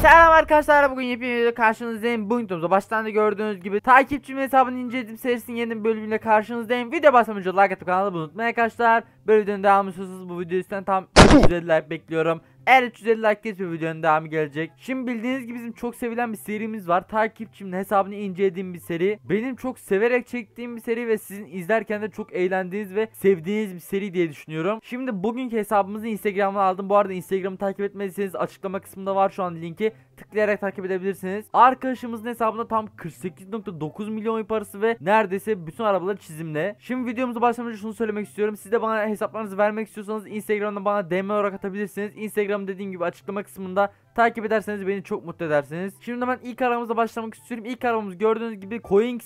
Selam arkadaşlar bugün yepyeni karşınızdayım Bugün videomuzda baştan da gördüğünüz gibi Takipçimin hesabını inceledim serisinin yeni bölümüyle karşınızdayım Video basmadan like atıp kanalı unutmayın arkadaşlar Böyle videonun devamı bu video üstten tam 150 like bekliyorum eğer 350 like gelirse videonun devamı gelecek. Şimdi bildiğiniz gibi bizim çok sevilen bir serimiz var. Takipçimin hesabını incelediğim bir seri. Benim çok severek çektiğim bir seri ve sizin izlerken de çok eğlendiğiniz ve sevdiğiniz bir seri diye düşünüyorum. Şimdi bugünkü hesabımızı Instagram'dan aldım. Bu arada Instagram'ı takip etmediyseniz açıklama kısmında var şu an linki tıklayarak takip edebilirsiniz. Arkadaşımızın hesabında tam 48.9 milyon parası ve neredeyse bütün arabalar çizimle. Şimdi videomuza başlamadan şunu söylemek istiyorum. Siz de bana hesaplarınızı vermek istiyorsanız Instagram'da bana DM olarak atabilirsiniz. Instagram dediğim gibi açıklama kısmında Takip ederseniz beni çok mutlu edersiniz. Şimdi hemen ilk arabamıza başlamak istiyorum. İlk arabamız gördüğünüz gibi Coin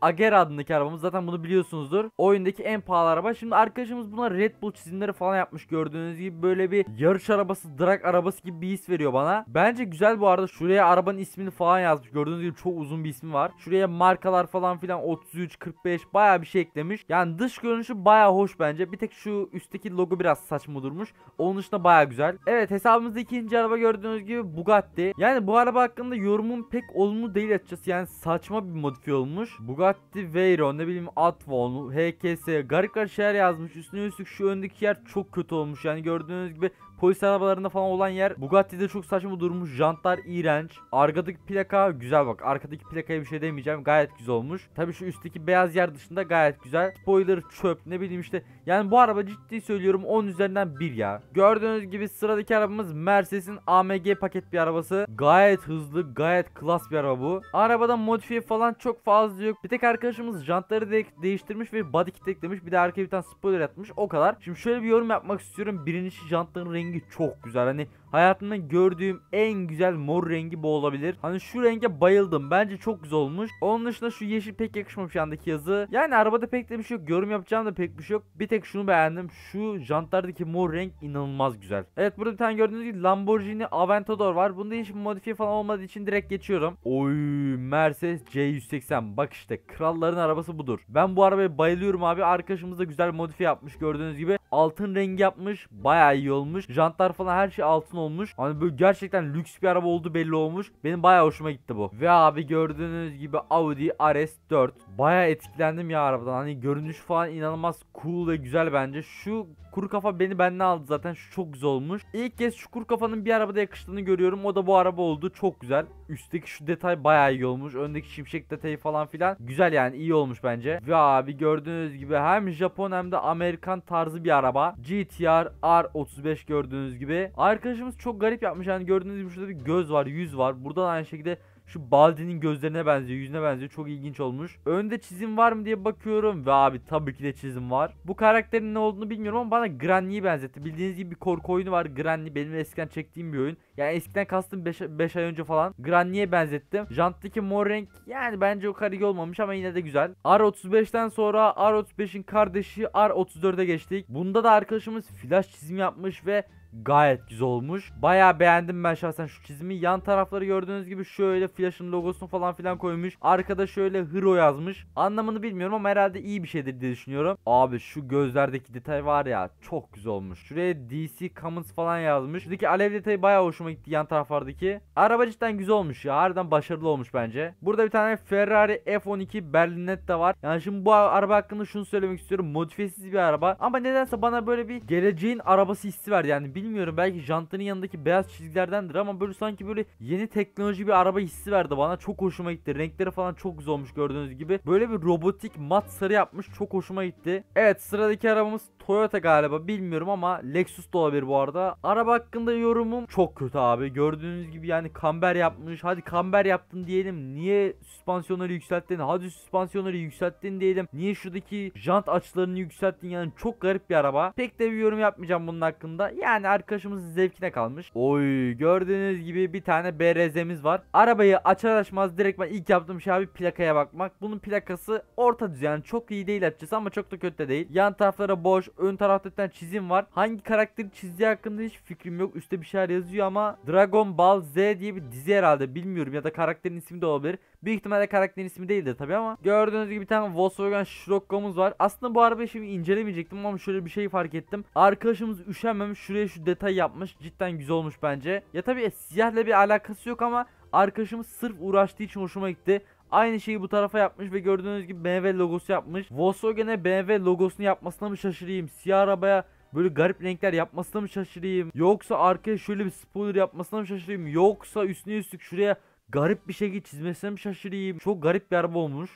Ager adındaki arabamız. Zaten bunu biliyorsunuzdur. Oyundaki en pahalı araba. Şimdi arkadaşımız buna Red Bull çizimleri falan yapmış gördüğünüz gibi. Böyle bir yarış arabası, drag arabası gibi bir his veriyor bana. Bence güzel bu arada. Şuraya arabanın ismini falan yazmış. Gördüğünüz gibi çok uzun bir ismi var. Şuraya markalar falan filan 33, 45 baya bir şey eklemiş. Yani dış görünüşü baya hoş bence. Bir tek şu üstteki logo biraz saçma durmuş. Onun dışında baya güzel. Evet hesabımızda ikinci araba gördüğünüz gibi bir Bugatti. Yani bu araba hakkında yorumum pek olumlu değil açıkçası. Yani saçma bir modifiye olmuş. Bugatti Veyron ne bileyim Atvon, HKS garip garip şeyler yazmış. Üstüne üstlük şu öndeki yer çok kötü olmuş. Yani gördüğünüz gibi Polis arabalarında falan olan yer Bugatti'de çok saçma durmuş. Jantlar iğrenç. Arkadaki plaka güzel bak. Arkadaki plakaya bir şey demeyeceğim. Gayet güzel olmuş. Tabi şu üstteki beyaz yer dışında gayet güzel. Spoiler çöp ne bileyim işte. Yani bu araba ciddi söylüyorum 10 üzerinden 1 ya. Gördüğünüz gibi sıradaki arabamız Mercedes'in AMG paket bir arabası. Gayet hızlı, gayet klas bir araba bu. Arabada modifiye falan çok fazla yok. Bir tek arkadaşımız jantları de değiştirmiş ve body kit eklemiş. Bir de arkaya bir tane spoiler atmış. O kadar. Şimdi şöyle bir yorum yapmak istiyorum. Birincisi jantların rengi rengi çok güzel. Hani Hayatımda gördüğüm en güzel mor rengi bu olabilir. Hani şu renge bayıldım. Bence çok güzel olmuş. Onun dışında şu yeşil pek yakışmamış yandaki yazı. Yani arabada pek de bir şey yok. Yorum yapacağım da pek bir şey yok. Bir tek şunu beğendim. Şu jantlardaki mor renk inanılmaz güzel. Evet burada bir tane gördüğünüz gibi Lamborghini Aventador var. Bunda hiç modifiye falan olmadığı için direkt geçiyorum. Oy Mercedes C180. Bak işte kralların arabası budur. Ben bu arabaya bayılıyorum abi. Arkadaşımız da güzel modifiye yapmış gördüğünüz gibi. Altın rengi yapmış. Baya iyi olmuş. Jantlar falan her şey altın olmuş olmuş. Hani böyle gerçekten lüks bir araba oldu belli olmuş. Benim baya hoşuma gitti bu. Ve abi gördüğünüz gibi Audi RS4. Baya etkilendim ya arabadan. Hani görünüş falan inanılmaz cool ve güzel bence. Şu Kuru kafa beni benden aldı zaten. Şu çok güzel olmuş. İlk kez şu kuru kafanın bir arabada yakıştığını görüyorum. O da bu araba oldu. Çok güzel. Üstteki şu detay bayağı iyi olmuş. Öndeki şimşek detayı falan filan. Güzel yani iyi olmuş bence. Ve abi gördüğünüz gibi hem Japon hem de Amerikan tarzı bir araba. GTR R35 gördüğünüz gibi. Arkadaşımız çok garip yapmış. Yani gördüğünüz gibi şurada bir göz var, yüz var. Burada aynı şekilde şu Baldi'nin gözlerine benziyor, yüzüne benziyor. Çok ilginç olmuş. Önde çizim var mı diye bakıyorum. Ve abi tabii ki de çizim var. Bu karakterin ne olduğunu bilmiyorum ama bana Granny'yi benzetti. Bildiğiniz gibi bir korku oyunu var. Granny benim eskiden çektiğim bir oyun. Yani eskiden kastım 5 ay önce falan. Granny'ye benzettim. Jant'taki mor renk yani bence o karigi olmamış ama yine de güzel. R35'ten sonra R35'in kardeşi R34'e geçtik. Bunda da arkadaşımız flash çizim yapmış ve gayet güzel olmuş. Baya beğendim ben şahsen şu çizimi. Yan tarafları gördüğünüz gibi şöyle Flash'ın logosunu falan filan koymuş. Arkada şöyle Hero yazmış. Anlamını bilmiyorum ama herhalde iyi bir şeydir diye düşünüyorum. Abi şu gözlerdeki detay var ya çok güzel olmuş. Şuraya DC Commons falan yazmış. Şuradaki alev detayı baya hoşuma gitti yan taraflardaki. Araba cidden güzel olmuş ya. Harbiden başarılı olmuş bence. Burada bir tane Ferrari F12 Berlinetta var. Yani şimdi bu araba hakkında şunu söylemek istiyorum. Modifiyesiz bir araba. Ama nedense bana böyle bir geleceğin arabası hissi verdi. Yani bilmiyorum bilmiyorum belki jantının yanındaki beyaz çizgilerdendir ama böyle sanki böyle yeni teknoloji bir araba hissi verdi bana. Çok hoşuma gitti. Renkleri falan çok güzel olmuş gördüğünüz gibi. Böyle bir robotik mat sarı yapmış. Çok hoşuma gitti. Evet sıradaki arabamız Toyota galiba bilmiyorum ama Lexus da olabilir bu arada. Araba hakkında yorumum çok kötü abi. Gördüğünüz gibi yani kamber yapmış. Hadi kamber yaptın diyelim. Niye süspansiyonları yükselttin? Hadi süspansiyonları yükselttin diyelim. Niye şuradaki jant açılarını yükselttin? Yani çok garip bir araba. Pek de bir yorum yapmayacağım bunun hakkında. Yani arkadaşımızın zevkine kalmış. Oy gördüğünüz gibi bir tane BRZ'miz var. Arabayı açar açmaz direkt ben ilk yaptığım şey abi plakaya bakmak. Bunun plakası orta düzey yani çok iyi değil açıkçası ama çok da kötü de değil. Yan taraflara boş Ön tarafta bir tane çizim var. Hangi karakteri çizdiği hakkında hiç fikrim yok. Üste bir şeyler yazıyor ama Dragon Ball Z diye bir dizi herhalde bilmiyorum ya da karakterin ismi de olabilir. Büyük ihtimalle karakterin ismi değildi tabi ama gördüğünüz gibi bir tane Volkswagen Scirocco'muz var. Aslında bu arabayı şimdi incelemeyecektim ama şöyle bir şey fark ettim. Arkadaşımız üşenmemiş şuraya şu detay yapmış. Cidden güzel olmuş bence. Ya tabi siyahla bir alakası yok ama arkadaşımız sırf uğraştığı için hoşuma gitti. Aynı şeyi bu tarafa yapmış ve gördüğünüz gibi BMW logosu yapmış. Volkswagen'e BMW logosunu yapmasına mı şaşırayım? Siyah arabaya böyle garip renkler yapmasına mı şaşırayım? Yoksa arkaya şöyle bir spoiler yapmasına mı şaşırayım? Yoksa üstüne üstlük şuraya garip bir şekilde çizmesine mi şaşırayım? Çok garip bir araba olmuş.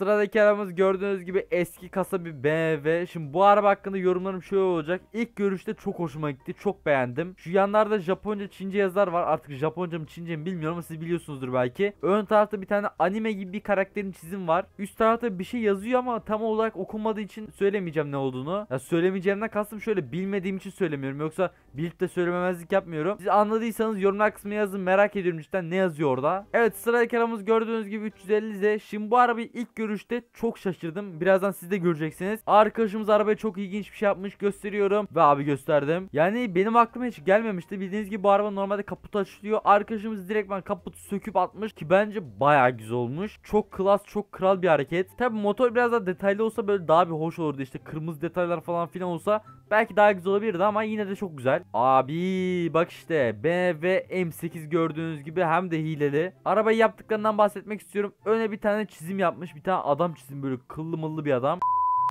Sıradaki arabamız gördüğünüz gibi eski kasa bir BMW. Şimdi bu araba hakkında yorumlarım şöyle olacak. İlk görüşte çok hoşuma gitti. Çok beğendim. Şu yanlarda Japonca, Çince yazılar var. Artık Japonca mı Çince mi bilmiyorum ama siz biliyorsunuzdur belki. Ön tarafta bir tane anime gibi bir karakterin çizim var. Üst tarafta bir şey yazıyor ama tam olarak okunmadığı için söylemeyeceğim ne olduğunu. Ya söylemeyeceğimden kastım şöyle bilmediğim için söylemiyorum. Yoksa bilip de söylememezlik yapmıyorum. Siz anladıysanız yorumlar kısmına yazın. Merak ediyorum cidden ne yazıyor orada. Evet sıradaki arabamız gördüğünüz gibi 350Z. Şimdi bu arabayı ilk görüşte sürüşte çok şaşırdım. Birazdan siz de göreceksiniz. Arkadaşımız arabaya çok ilginç bir şey yapmış gösteriyorum. Ve abi gösterdim. Yani benim aklıma hiç gelmemişti. Bildiğiniz gibi bu araba normalde kaputu açılıyor. Arkadaşımız direkt ben kaputu söküp atmış ki bence baya güzel olmuş. Çok klas çok kral bir hareket. Tabi motor biraz daha detaylı olsa böyle daha bir hoş olurdu. İşte kırmızı detaylar falan filan olsa Belki daha güzel olabilirdi ama yine de çok güzel. Abi bak işte BMW M8 gördüğünüz gibi hem de hileli. Arabayı yaptıklarından bahsetmek istiyorum. Öne bir tane çizim yapmış. Bir tane adam çizim böyle kıllı mıllı bir adam.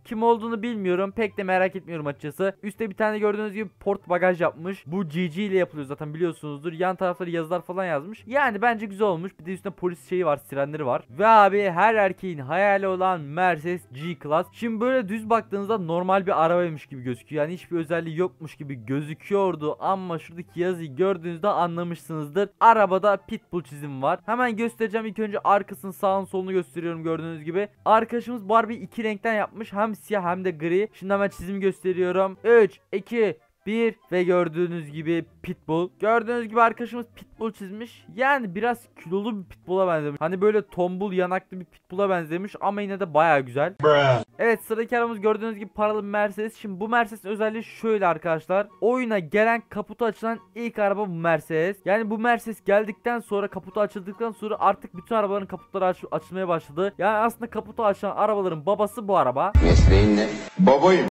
Kim olduğunu bilmiyorum. Pek de merak etmiyorum açıkçası. Üste bir tane gördüğünüz gibi port bagaj yapmış. Bu GG ile yapılıyor zaten biliyorsunuzdur. Yan tarafları yazılar falan yazmış. Yani bence güzel olmuş. Bir de üstüne polis şeyi var. Sirenleri var. Ve abi her erkeğin hayali olan Mercedes G-Class. Şimdi böyle düz baktığınızda normal bir arabaymış gibi gözüküyor. Yani hiçbir özelliği yokmuş gibi gözüküyordu. Ama şuradaki yazıyı gördüğünüzde anlamışsınızdır. Arabada pitbull çizim var. Hemen göstereceğim İlk önce arkasını sağın solunu gösteriyorum gördüğünüz gibi. Arkadaşımız Barbie iki renkten yapmış. Hem hem siyah hem de gri. Şimdi hemen çizim gösteriyorum. 3, 2, 1 ve gördüğünüz gibi pitbull. Gördüğünüz gibi arkadaşımız pitbull çizmiş. Yani biraz kilolu bir pitbull'a benzemiş. Hani böyle tombul yanaklı bir pitbull'a benzemiş ama yine de baya güzel. Bruh. Evet sıradaki aramız gördüğünüz gibi paralı bir Mercedes. Şimdi bu mercedes özelliği şöyle arkadaşlar. Oyuna gelen kaputu açılan ilk araba bu Mercedes. Yani bu Mercedes geldikten sonra kaputu açıldıktan sonra artık bütün arabaların kaputları aç açılmaya başladı. Yani aslında kaputu açan arabaların babası bu araba. Mesleğin ne? Babayım.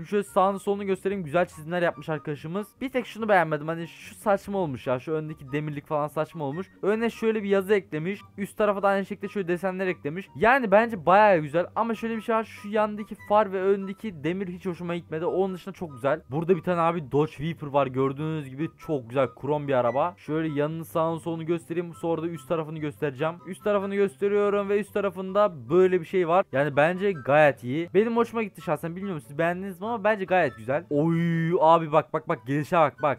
Şimdi şöyle sağını solunu göstereyim. Güzel çizimler yapmış arkadaşımız. Bir tek şunu beğenmedim. Hani şu saçma olmuş ya. Şu öndeki demirlik falan saçma olmuş. Önüne şöyle bir yazı eklemiş. Üst tarafa da aynı şekilde şöyle desenler eklemiş. Yani bence baya güzel. Ama şöyle bir şey var. Şu yandaki far ve öndeki demir hiç hoşuma gitmedi. Onun dışında çok güzel. Burada bir tane abi Dodge Viper var. Gördüğünüz gibi çok güzel. Krom bir araba. Şöyle yanını sağını solunu göstereyim. Sonra da üst tarafını göstereceğim. Üst tarafını gösteriyorum ve üst tarafında böyle bir şey var. Yani bence gayet iyi. Benim hoşuma gitti şahsen. Bilmiyorum siz beğendiniz mi? ama bence gayet güzel. Oy abi bak bak bak gelişe bak bak.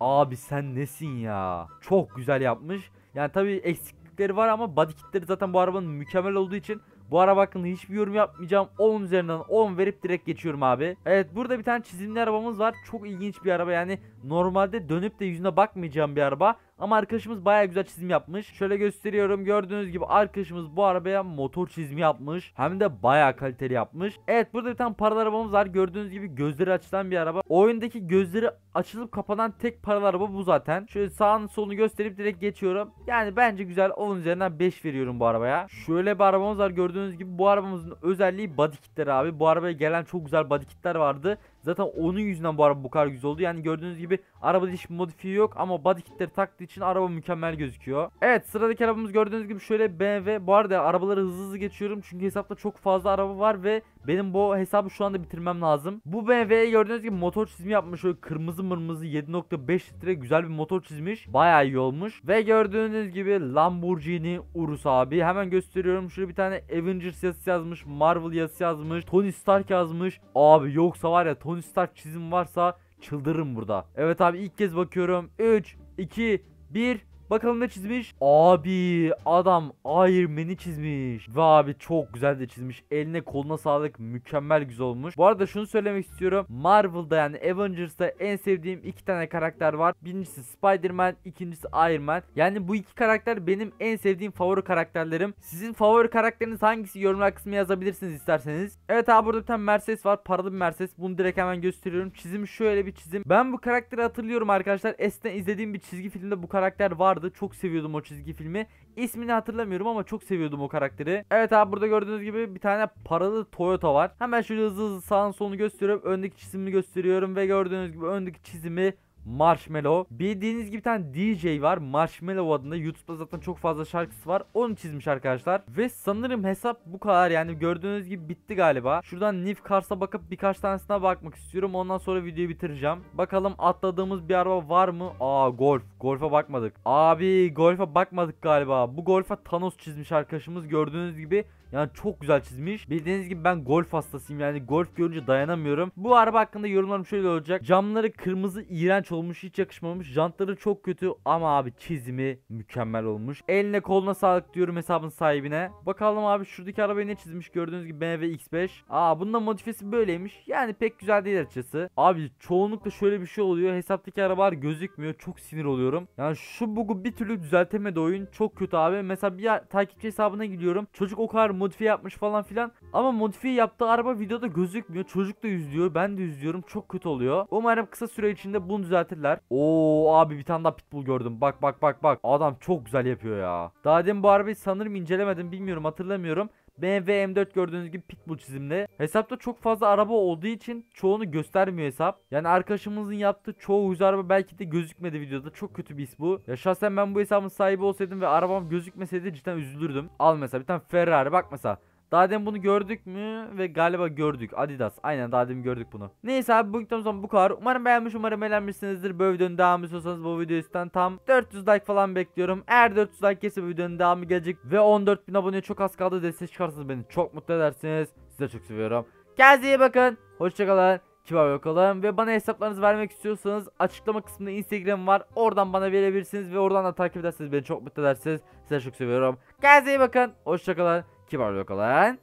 Abi sen nesin ya? Çok güzel yapmış. Yani tabii eksiklikleri var ama body kitleri zaten bu arabanın mükemmel olduğu için bu araba hakkında hiçbir yorum yapmayacağım. 10 üzerinden 10 verip direkt geçiyorum abi. Evet burada bir tane çizimli arabamız var. Çok ilginç bir araba yani normalde dönüp de yüzüne bakmayacağım bir araba. Ama arkadaşımız baya güzel çizim yapmış. Şöyle gösteriyorum gördüğünüz gibi arkadaşımız bu arabaya motor çizimi yapmış. Hem de baya kaliteli yapmış. Evet burada bir tane paralı arabamız var. Gördüğünüz gibi gözleri açılan bir araba. Oyundaki gözleri açılıp kapanan tek paralı araba bu zaten. Şöyle sağını solunu gösterip direkt geçiyorum. Yani bence güzel. Onun üzerinden 5 veriyorum bu arabaya. Şöyle bir arabamız var gördüğünüz gibi. Bu arabamızın özelliği body kitleri abi. Bu arabaya gelen çok güzel body kitler vardı. Zaten onun yüzünden bu araba bu kadar güzel oldu. Yani gördüğünüz gibi arabada hiçbir modifiye yok ama body kitleri taktığı için araba mükemmel gözüküyor. Evet sıradaki arabamız gördüğünüz gibi şöyle BMW. Bu arada arabaları hızlı hızlı geçiyorum çünkü hesapta çok fazla araba var ve benim bu hesabı şu anda bitirmem lazım. Bu BMW'ye gördüğünüz gibi motor çizimi yapmış. Şöyle kırmızı mırmızı 7.5 litre güzel bir motor çizmiş. Baya iyi olmuş. Ve gördüğünüz gibi Lamborghini Urus abi. Hemen gösteriyorum. Şurada bir tane Avengers yazısı yazmış. Marvel yazısı yazmış. Tony Stark yazmış. Abi yoksa var ya Tony Stark çizim varsa çıldırırım burada. Evet abi ilk kez bakıyorum. 3, 2, 1... Bakalım ne çizmiş? Abi adam Iron Man'i çizmiş. Ve abi çok güzel de çizmiş. Eline koluna sağlık. Mükemmel güzel olmuş. Bu arada şunu söylemek istiyorum. Marvel'da yani Avengers'ta en sevdiğim iki tane karakter var. Birincisi Spider-Man, ikincisi Iron Man. Yani bu iki karakter benim en sevdiğim favori karakterlerim. Sizin favori karakteriniz hangisi yorumlar kısmına yazabilirsiniz isterseniz. Evet abi burada bir tane Mercedes var. Paralı bir Mercedes. Bunu direkt hemen gösteriyorum. Çizim şöyle bir çizim. Ben bu karakteri hatırlıyorum arkadaşlar. Eskiden izlediğim bir çizgi filmde bu karakter vardı vardı. Çok seviyordum o çizgi filmi. İsmini hatırlamıyorum ama çok seviyordum o karakteri. Evet abi burada gördüğünüz gibi bir tane paralı Toyota var. Hemen şöyle hızlı hızlı sağın solunu gösteriyorum. Öndeki çizimi gösteriyorum ve gördüğünüz gibi öndeki çizimi Marshmallow. Bildiğiniz gibi bir tane DJ var. Marshmallow adında. YouTube'da zaten çok fazla şarkısı var. Onu çizmiş arkadaşlar. Ve sanırım hesap bu kadar. Yani gördüğünüz gibi bitti galiba. Şuradan Nif Cars'a bakıp birkaç tanesine bakmak istiyorum. Ondan sonra videoyu bitireceğim. Bakalım atladığımız bir araba var mı? Aa Golf. Golf'a bakmadık. Abi golf'a bakmadık galiba. Bu golf'a Thanos çizmiş arkadaşımız gördüğünüz gibi. Yani çok güzel çizmiş. Bildiğiniz gibi ben golf hastasıyım yani golf görünce dayanamıyorum. Bu araba hakkında yorumlarım şöyle olacak. Camları kırmızı iğrenç olmuş hiç yakışmamış. Jantları çok kötü ama abi çizimi mükemmel olmuş. Eline koluna sağlık diyorum hesabın sahibine. Bakalım abi şuradaki arabayı ne çizmiş gördüğünüz gibi BMW X5. Aa bunun da modifesi böyleymiş. Yani pek güzel değil açıkçası. Abi çoğunlukla şöyle bir şey oluyor. Hesaptaki arabalar gözükmüyor. Çok sinir oluyor ediyorum. Yani şu bug'u bir türlü düzeltemedi oyun. Çok kötü abi. Mesela bir takipçi hesabına gidiyorum. Çocuk o kadar modifiye yapmış falan filan. Ama modifiye yaptığı araba videoda gözükmüyor. Çocuk da üzülüyor. Ben de üzülüyorum. Çok kötü oluyor. Umarım kısa süre içinde bunu düzeltirler. Oo abi bir tane daha pitbull gördüm. Bak bak bak bak. Adam çok güzel yapıyor ya. Daha demin bu arabayı sanırım incelemedim. Bilmiyorum hatırlamıyorum. BMW M4 gördüğünüz gibi pitbull çizimli. Hesapta çok fazla araba olduğu için çoğunu göstermiyor hesap. Yani arkadaşımızın yaptığı çoğu yüz araba belki de gözükmedi videoda. Çok kötü bir his bu. Ya şahsen ben bu hesabın sahibi olsaydım ve arabam gözükmeseydi cidden üzülürdüm. Al mesela bir tane Ferrari bak mesela. Daha demin bunu gördük mü? Ve galiba gördük. Adidas. Aynen daha demin gördük bunu. Neyse abi bugün tam bu kadar. Umarım beğenmiş, umarım beğenmişsinizdir. Böyle videonun devamı istiyorsanız bu video üstten tam 400 like falan bekliyorum. Eğer 400 like gelirse videonun devamı gelecek. Ve 14.000 aboneye çok az kaldı. Destek çıkarsanız beni çok mutlu edersiniz. Size çok seviyorum. Kendinize iyi bakın. Hoşçakalın. Kibar bakalım ve bana hesaplarınızı vermek istiyorsanız açıklama kısmında Instagram var. Oradan bana verebilirsiniz ve oradan da takip edersiniz. Beni çok mutlu edersiniz. Size çok seviyorum. Kendinize iyi bakın. Hoşçakalın. Kibarlık olan.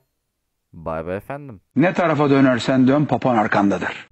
Bay bay efendim. Ne tarafa dönersen dön papan arkandadır.